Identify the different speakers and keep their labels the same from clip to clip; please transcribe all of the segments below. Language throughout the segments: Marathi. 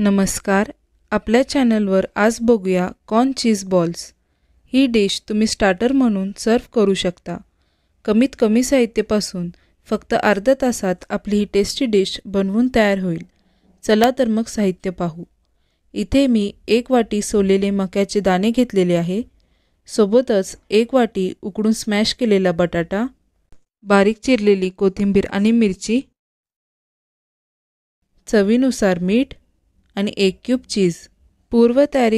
Speaker 1: नमस्कार आपल्या चॅनलवर आज बघूया कॉर्न चीज बॉल्स ही डिश तुम्ही स्टार्टर म्हणून सर्व करू शकता कमीत कमी साहित्यापासून फक्त अर्ध्या तासात आपली ही टेस्टी डिश बनवून तयार होईल चला तर मग साहित्य पाहू इथे मी एक वाटी सोलेले मक्याचे दाणे घेतलेले आहे सोबतच एक वाटी उकडून स्मॅश केलेला बटाटा बारीक चिरलेली कोथिंबीर आणि मिरची चवीनुसार मीठ आणि एक क्यूब चीज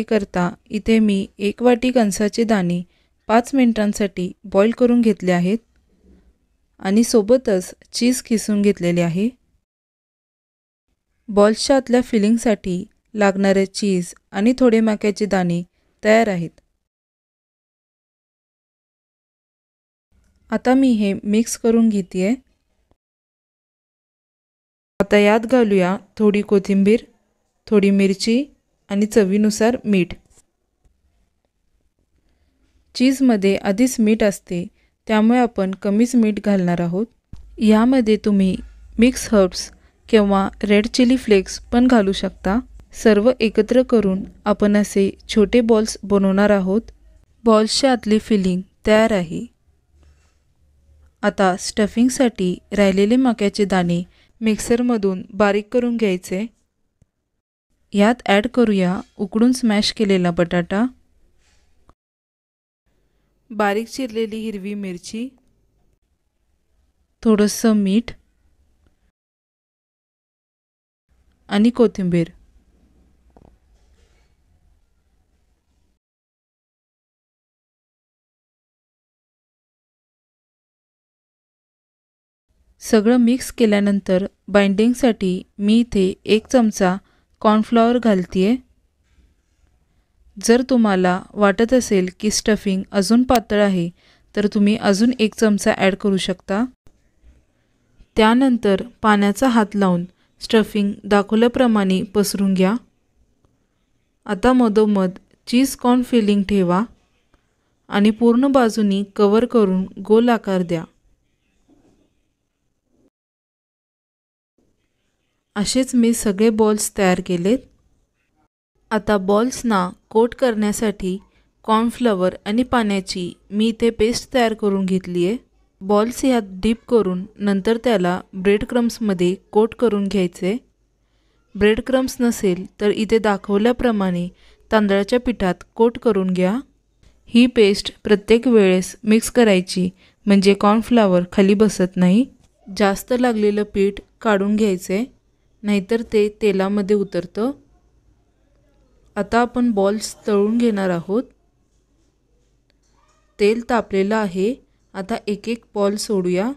Speaker 1: करता इथे मी एक वाटी कणसाचे दाणे पाच मिनिटांसाठी बॉईल करून घेतले आहेत आणि सोबतच चीज किसून घेतलेले आहे बॉल्सच्या आतल्या फिलिंगसाठी लागणारे चीज आणि थोडे माक्याचे दाणे तयार आहेत आता मी हे मिक्स करून घेते आता यात घालूया थोडी कोथिंबीर थोडी मिरची आणि चवीनुसार मीठ चीजमध्ये आधीच मीठ असते त्यामुळे आपण कमीच मीठ घालणार आहोत यामध्ये तुम्ही मिक्स हर्ब्स किंवा रेड चिली फ्लेक्स पण घालू शकता सर्व एकत्र करून आपण असे छोटे बॉल्स बनवणार आहोत बॉल्सच्या आतली फिलिंग तयार आहे आता स्टफिंगसाठी राहिलेले मक्याचे दाणे मिक्सरमधून बारीक करून घ्यायचे यात ॲड करूया उकडून स्मॅश केलेला बटाटा बारीक चिरलेली हिरवी मिरची थोडंसं मीठ आणि कोथिंबीर सगळं मिक्स केल्यानंतर बाइंडिंगसाठी मी इथे एक चमचा कॉर्नफ्लॉवर आहे जर तुम्हाला वाटत असेल की स्टफिंग अजून पातळ आहे तर तुम्ही अजून एक चमचा ॲड करू शकता त्यानंतर पाण्याचा हात लावून स्टफिंग दाखवल्याप्रमाणे पसरून घ्या आता मधोमध चीज कॉर्न फिलिंग ठेवा आणि पूर्ण बाजूनी कवर करून गोल आकार द्या असेच मी सगळे बॉल्स तयार केलेत आता बॉल्सना कोट करण्यासाठी कॉर्नफ्लॉवर आणि पाण्याची मी इथे पेस्ट तयार करून घेतली आहे बॉल्स ह्यात डीप करून नंतर त्याला ब्रेड क्रम्समध्ये कोट करून घ्यायचे ब्रेड क्रम्स नसेल तर इथे दाखवल्याप्रमाणे तांदळाच्या पिठात कोट करून घ्या ही पेस्ट प्रत्येक वेळेस मिक्स करायची म्हणजे कॉर्नफ्लॉवर खाली बसत नाही जास्त लागलेलं पीठ काढून घ्यायचे नाहीतर ते तेलामध्ये उतरतं आता आपण बॉल्स तळून घेणार आहोत तेल तापलेलं आहे आता एक एक बॉल सोडूया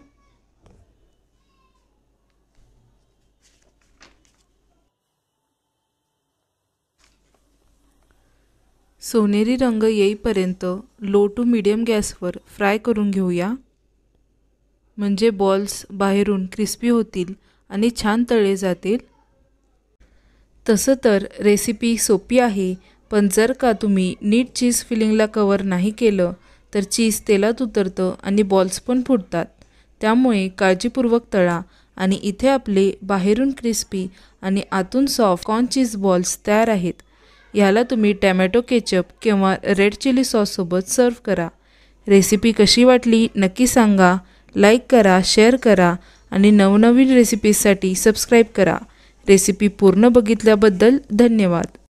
Speaker 1: सोनेरी रंग येईपर्यंत लो टू मीडियम गॅसवर फ्राय करून घेऊया म्हणजे बॉल्स बाहेरून क्रिस्पी होतील आणि छान तळले जातील तसं तर रेसिपी सोपी आहे पण जर का तुम्ही नीट चीज फिलिंगला कवर नाही केलं तर चीज तेलात उतरतं आणि बॉल्स पण फुटतात त्यामुळे काळजीपूर्वक तळा आणि इथे आपले बाहेरून क्रिस्पी आणि आतून सॉफ्ट कॉर्न चीज बॉल्स तयार आहेत ह्याला तुम्ही टॅमॅटो केचप किंवा रेड चिली सॉससोबत सर्व करा रेसिपी कशी वाटली नक्की सांगा लाईक करा शेअर करा आणि नवनवीन रेसिपीजसाठी सबस्क्राईब करा रेसिपी पूर्ण बघितल्याबद्दल धन्यवाद